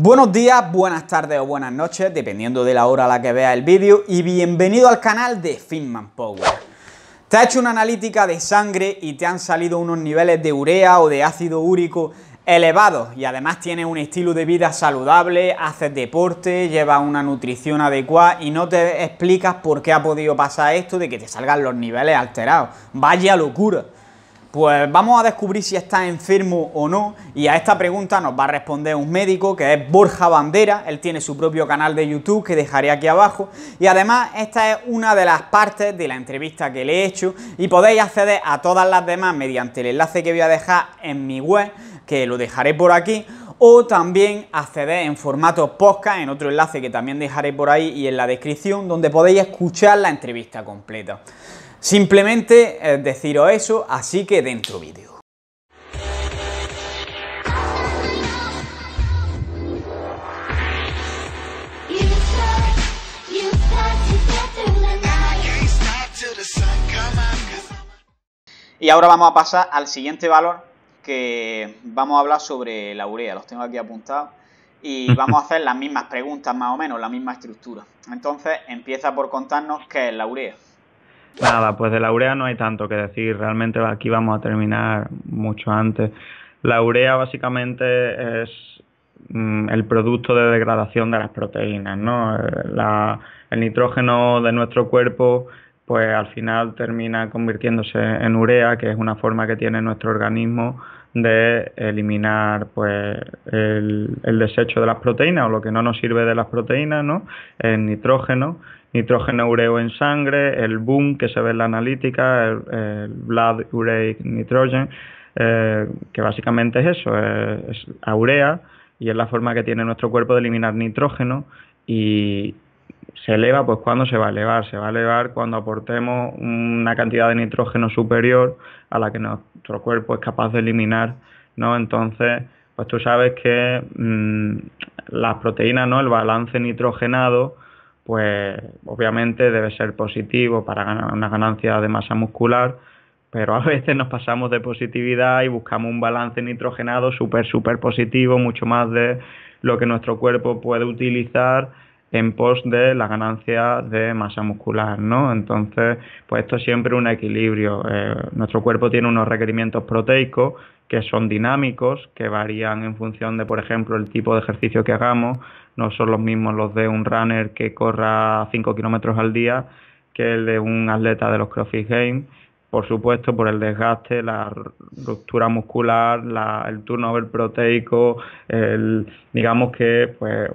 Buenos días, buenas tardes o buenas noches, dependiendo de la hora a la que veas el vídeo y bienvenido al canal de Finman Power. Te ha hecho una analítica de sangre y te han salido unos niveles de urea o de ácido úrico elevados y además tienes un estilo de vida saludable, haces deporte, llevas una nutrición adecuada y no te explicas por qué ha podido pasar esto de que te salgan los niveles alterados. Vaya locura. Pues vamos a descubrir si está enfermo o no y a esta pregunta nos va a responder un médico que es Borja Bandera, él tiene su propio canal de YouTube que dejaré aquí abajo y además esta es una de las partes de la entrevista que le he hecho y podéis acceder a todas las demás mediante el enlace que voy a dejar en mi web que lo dejaré por aquí o también acceder en formato podcast en otro enlace que también dejaré por ahí y en la descripción donde podéis escuchar la entrevista completa. Simplemente eh, deciros eso, así que dentro vídeo. Y ahora vamos a pasar al siguiente valor que vamos a hablar sobre la urea, los tengo aquí apuntados, y vamos a hacer las mismas preguntas más o menos, la misma estructura. Entonces, empieza por contarnos qué es la urea. Nada, pues de la urea no hay tanto que decir, realmente aquí vamos a terminar mucho antes. La urea básicamente es mm, el producto de degradación de las proteínas, ¿no? Eh, el nitrógeno de nuestro cuerpo pues al final termina convirtiéndose en urea, que es una forma que tiene nuestro organismo de eliminar pues el, desecho de las proteínas o lo que no nos sirve de las proteínas, ¿no? El nitrógeno, nitrógeno ureo en sangre, el boom que se ve en la analítica, el, blood urea nitrogen, eh, que básicamente es eso, es, urea, y es la forma que tiene nuestro cuerpo de eliminar nitrógeno y, se eleva, pues cuando se va a elevar, se va a elevar cuando aportemos una cantidad de nitrógeno superior a la que nuestro cuerpo es capaz de eliminar, ¿no? Entonces, pues tú sabes que mm, las proteínas, ¿no? El balance nitrogenado, pues obviamente debe ser positivo para ganar una ganancia de masa muscular, pero a veces nos pasamos de positividad y buscamos un balance nitrogenado súper, súper positivo, mucho más de lo que nuestro cuerpo puede utilizar en pos de la ganancia de masa muscular, ¿no? Entonces, pues esto es siempre un equilibrio. Eh, nuestro cuerpo tiene unos requerimientos proteicos que son dinámicos, que varían en función de, por ejemplo, el tipo de ejercicio que hagamos. No son los mismos los de un runner que corra 5 kilómetros al día que el de un atleta de los CrossFit Games. Por supuesto, por el desgaste, la ruptura muscular, el el turnover proteico, digamos que pues,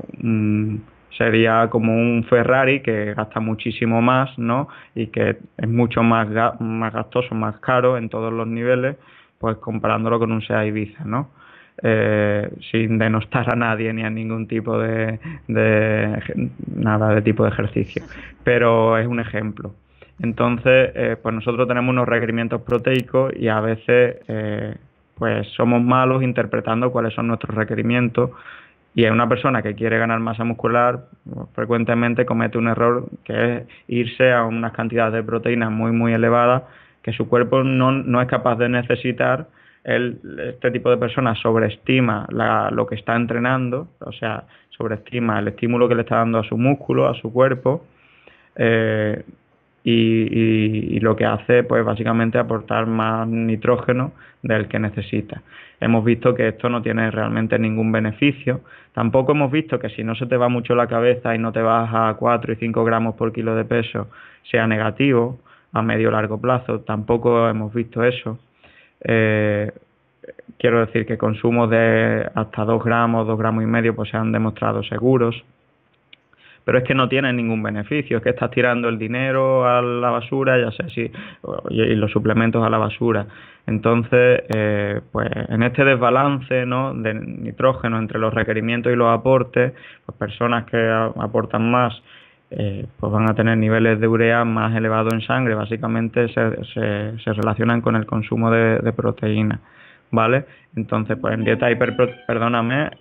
sería como un Ferrari que gasta muchísimo más, ¿no? Y que es mucho más, más gastoso, más caro en todos los niveles, pues comparándolo con un SEA Ibiza, ¿no? Eh, sin denostar a nadie ni a ningún tipo de, nada de tipo de ejercicio, pero es un ejemplo. Entonces, eh, pues nosotros tenemos unos requerimientos proteicos y a veces eh, pues somos malos interpretando cuáles son nuestros requerimientos y una persona que quiere ganar masa muscular pues, frecuentemente comete un error que es irse a unas cantidades de proteínas muy muy elevadas que su cuerpo no, es capaz de necesitar. este tipo de personas sobreestima lo que está entrenando, o sea, sobreestima el estímulo que le está dando a su músculo, a su cuerpo, eh, y, lo que hace pues básicamente aportar más nitrógeno del que necesita. Hemos visto que esto no tiene realmente ningún beneficio. Tampoco hemos visto que si no se te va mucho la cabeza y no te vas a 4 y 5 gramos por kilo de peso sea negativo a medio largo plazo. Tampoco hemos visto eso. Eh, quiero decir que consumo de hasta 2 gramos, 2 gramos y medio pues se han demostrado seguros pero es que no tienen ningún beneficio, es que estás tirando el dinero a la basura, ya sé si, y los suplementos a la basura. Entonces, eh, pues en este desbalance ¿no? de nitrógeno entre los requerimientos y los aportes, pues personas que aportan más eh, pues van a tener niveles de urea más elevados en sangre. Básicamente se, relacionan con el consumo de, proteína. ¿Vale? Entonces, pues en dieta hiperproteína... perdóname,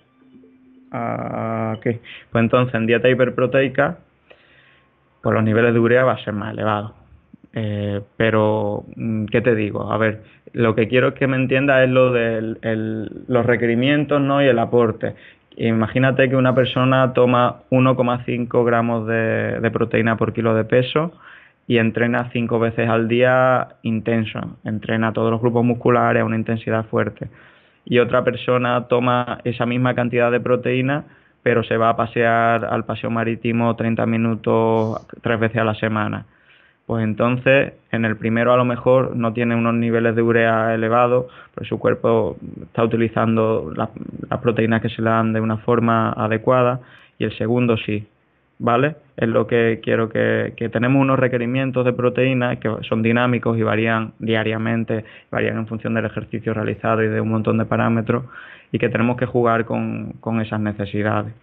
a ah, Pues entonces en dieta hiperproteica, por pues los niveles de urea va a ser más elevado. Eh, pero, mm, ¿qué te digo? A ver, lo que quiero que me entiendas... es lo de los requerimientos ¿no? y el aporte. Imagínate que una persona toma 1,5 gramos de, de, proteína por kilo de peso y entrena cinco veces al día intenso, entrena todos los grupos musculares a una intensidad fuerte y otra persona toma esa misma cantidad de proteína, pero se va a pasear al paseo marítimo 30 minutos tres veces a la semana. Pues entonces, en el primero a lo mejor no tiene unos niveles de urea elevados, pues su cuerpo está utilizando las, las proteínas que se le dan de una forma adecuada, y el segundo sí. ¿vale? Es lo que quiero que, tenemos unos requerimientos de proteínas que son dinámicos y varían diariamente, varían en función del ejercicio realizado y de un montón de parámetros y que tenemos que jugar con, esas necesidades.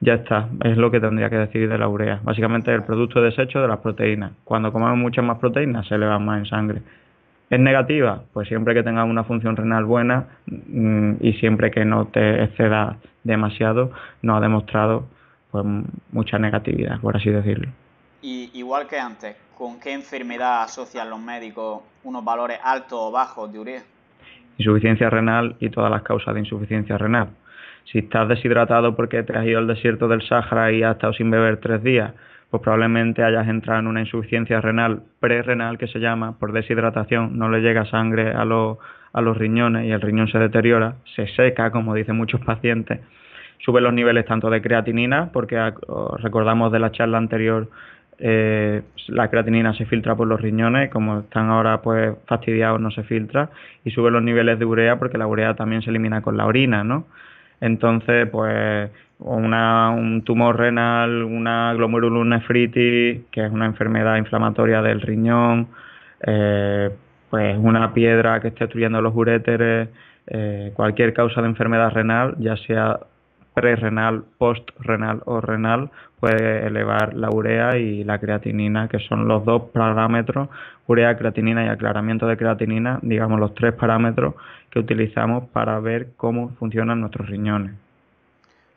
Ya está, es lo que tendría que decir de la urea. Básicamente el producto de desecho de las proteínas. Cuando comamos muchas más proteínas se elevan más en sangre. ¿Es negativa? Pues siempre que tengas una función renal buena mm, y siempre que no te excedas demasiado, no ha demostrado pues mucha negatividad, por así decirlo. Y igual que antes, ¿con qué enfermedad asocian los médicos unos valores altos o bajos de urea? Insuficiencia renal y todas las causas de insuficiencia renal. Si estás deshidratado porque te has ido al desierto del Sahara y has estado sin beber tres días, pues probablemente hayas entrado en una insuficiencia renal, prerrenal que se llama, por deshidratación, no le llega sangre a los, a los riñones y el riñón se deteriora, se seca, como dicen muchos pacientes, sube los niveles tanto de creatinina, porque recordamos de la charla anterior, eh, la creatinina se filtra por los riñones, como están ahora pues fastidiados no se filtra, y sube los niveles de urea porque la urea también se elimina con la orina, ¿no? Entonces, pues un tumor renal, una glomerulonefritis, que es una enfermedad inflamatoria del riñón, eh, pues una piedra que esté obstruyendo los uréteres, eh, cualquier causa de enfermedad renal, ya sea post postrenal o renal puede elevar la urea y la creatinina, que son los dos parámetros, urea, creatinina y aclaramiento de creatinina, digamos los tres parámetros que utilizamos para ver cómo funcionan nuestros riñones.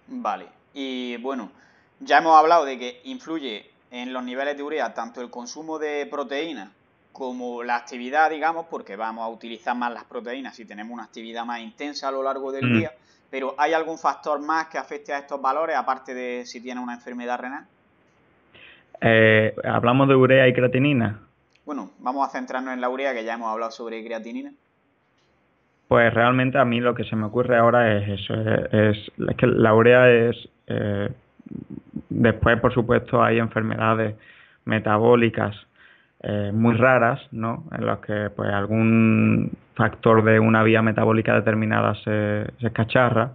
Vale, y bueno, ya hemos hablado de que influye en los niveles de urea tanto el consumo de proteínas como la actividad, digamos, porque vamos a utilizar más las proteínas si tenemos una actividad más intensa a lo largo del mm. día. Pero ¿hay algún factor más que afecte a estos valores, aparte de si tiene una enfermedad renal? Eh, ¿Hablamos de urea y creatinina? Bueno, vamos a centrarnos en la urea, que ya hemos hablado sobre creatinina. Pues realmente a mí lo que se me ocurre ahora es eso, es, que la urea es, eh, después por supuesto hay enfermedades metabólicas eh, muy raras, En las que pues, algún factor de una vía metabólica determinada se, escacharra,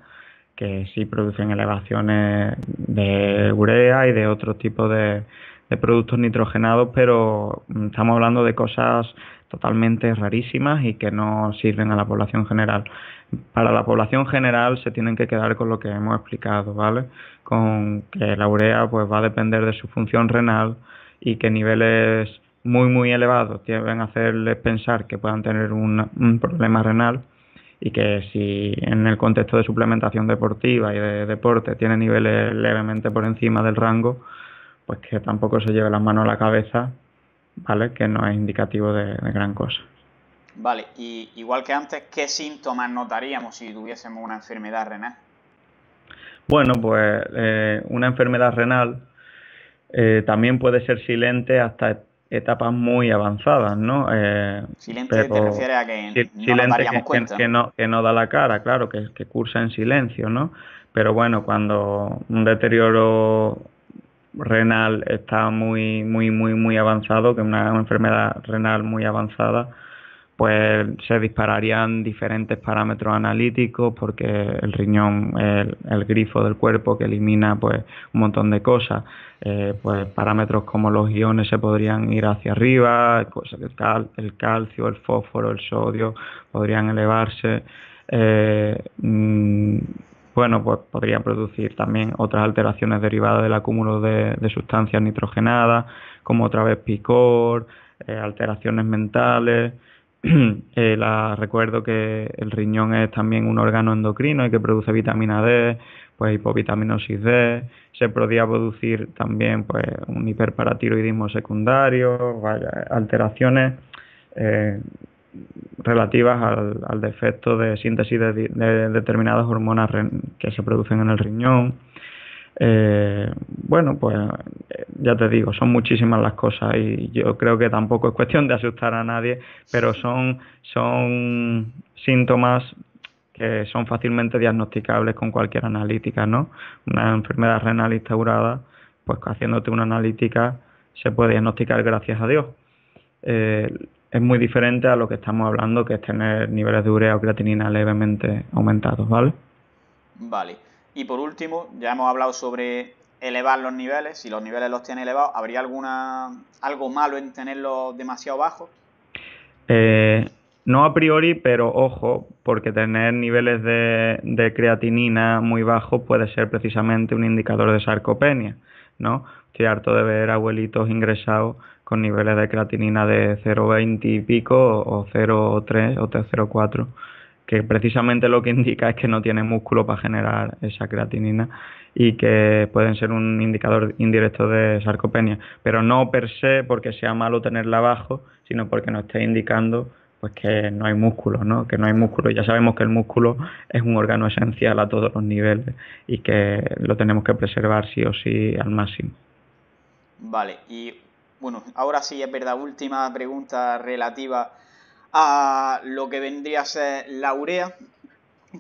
que sí producen elevaciones de urea y de otro tipo de, productos nitrogenados, pero mm, estamos hablando de cosas totalmente rarísimas y que no sirven a la población general. Para la población general se tienen que quedar con lo que hemos explicado, ¿vale? Con que la urea pues va a depender de su función renal y que niveles muy, muy elevados deben hacerles pensar que puedan tener un, problema renal y que si en el contexto de suplementación deportiva y de deporte tiene niveles levemente por encima del rango, pues que tampoco se lleve las manos a la cabeza, ¿vale? Que no es indicativo de, gran cosa. Vale, y igual que antes, ¿qué síntomas notaríamos si tuviésemos una enfermedad renal? Bueno, pues eh, una enfermedad renal eh, también puede ser silente hasta etapas muy avanzadas, ¿no? Eh, silente a que no cuenta. Que no, que no da la cara, claro, que, que cursa en silencio, ¿no? Pero bueno, cuando un deterioro renal está muy, muy, muy, muy avanzado, que una enfermedad renal muy avanzada, pues se dispararían diferentes parámetros analíticos porque el riñón el, grifo del cuerpo que elimina pues un montón de cosas eh, pues parámetros como los iones se podrían ir hacia arriba el, calcio el fósforo el sodio podrían elevarse eh, mm, bueno, pues podrían producir también otras alteraciones derivadas del acúmulo de, sustancias nitrogenadas, como otra vez picor, eh, alteraciones mentales, Eh, la, recuerdo que el riñón es también un órgano endocrino y que produce vitamina D, pues hipovitaminosis D, se podría producir también pues un hiperparatiroidismo secundario, alteraciones eh, relativas al, defecto de síntesis de, determinadas hormonas que se producen en el riñón. Eh, bueno, pues ya te digo, son muchísimas las cosas y yo creo que tampoco es cuestión de asustar a nadie, pero son, son síntomas que son fácilmente diagnosticables con cualquier analítica, ¿no? Una enfermedad renal instaurada, pues haciéndote una analítica se puede diagnosticar gracias a Dios. Eh, es muy diferente a lo que estamos hablando, que es tener niveles de urea o creatinina levemente aumentados, ¿vale? Vale. Y por último, ya hemos hablado sobre elevar los niveles. Si los niveles los tiene elevados, ¿habría alguna algo malo en tenerlos demasiado bajos? Eh, no a priori, pero ojo, porque tener niveles de, creatinina muy bajos puede ser precisamente un indicador de sarcopenia, ¿no? Estoy harto de ver abuelitos ingresados con niveles de creatinina de 0,20 y pico o 0,3 o 0,4 que precisamente lo que indica es que no tiene músculo para generar esa creatinina y que pueden ser un indicador indirecto de sarcopenia, pero no per se porque sea malo tenerla abajo, sino porque nos esté indicando pues que no hay músculo, ¿no? Que no hay músculo. Ya sabemos que el músculo es un órgano esencial a todos los niveles y que lo tenemos que preservar sí o sí al máximo. Vale, y bueno, ahora sí es verdad, última pregunta relativa a lo que vendría a ser la urea,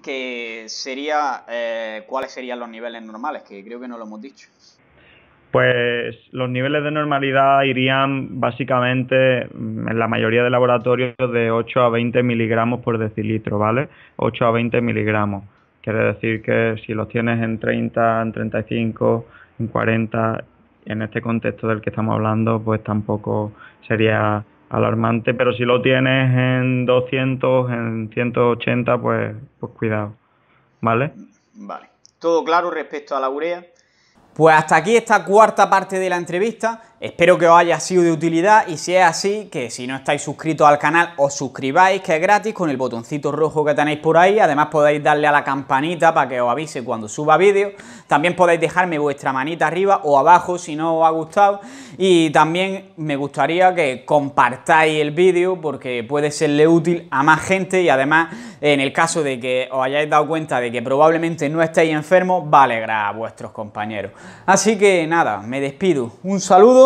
que sería eh, cuáles serían los niveles normales, que creo que no lo hemos dicho. Pues los niveles de normalidad irían básicamente mm, en la mayoría de laboratorios de 8 a 20 miligramos por decilitro, ¿vale? 8 a 20 miligramos. Quiere decir que si los tienes en 30, en 35, en 40, en este contexto del que estamos hablando, pues tampoco sería alarmante, pero si lo tienes en 200, en 180, pues, pues cuidado, ¿vale? Vale, todo claro respecto a la urea. Pues hasta aquí esta cuarta parte de la entrevista. Espero que os haya sido de utilidad y si es así, que si no estáis suscritos al canal os suscribáis, que es gratis, con el botoncito rojo que tenéis por ahí. Además podéis darle a la campanita para que os avise cuando suba vídeo. También podéis dejarme vuestra manita arriba o abajo si no os ha gustado. Y también me gustaría que compartáis el vídeo porque puede serle útil a más gente y además en el caso de que os hayáis dado cuenta de que probablemente no estéis enfermos, va a a vuestros compañeros. Así que nada, me despido. Un saludo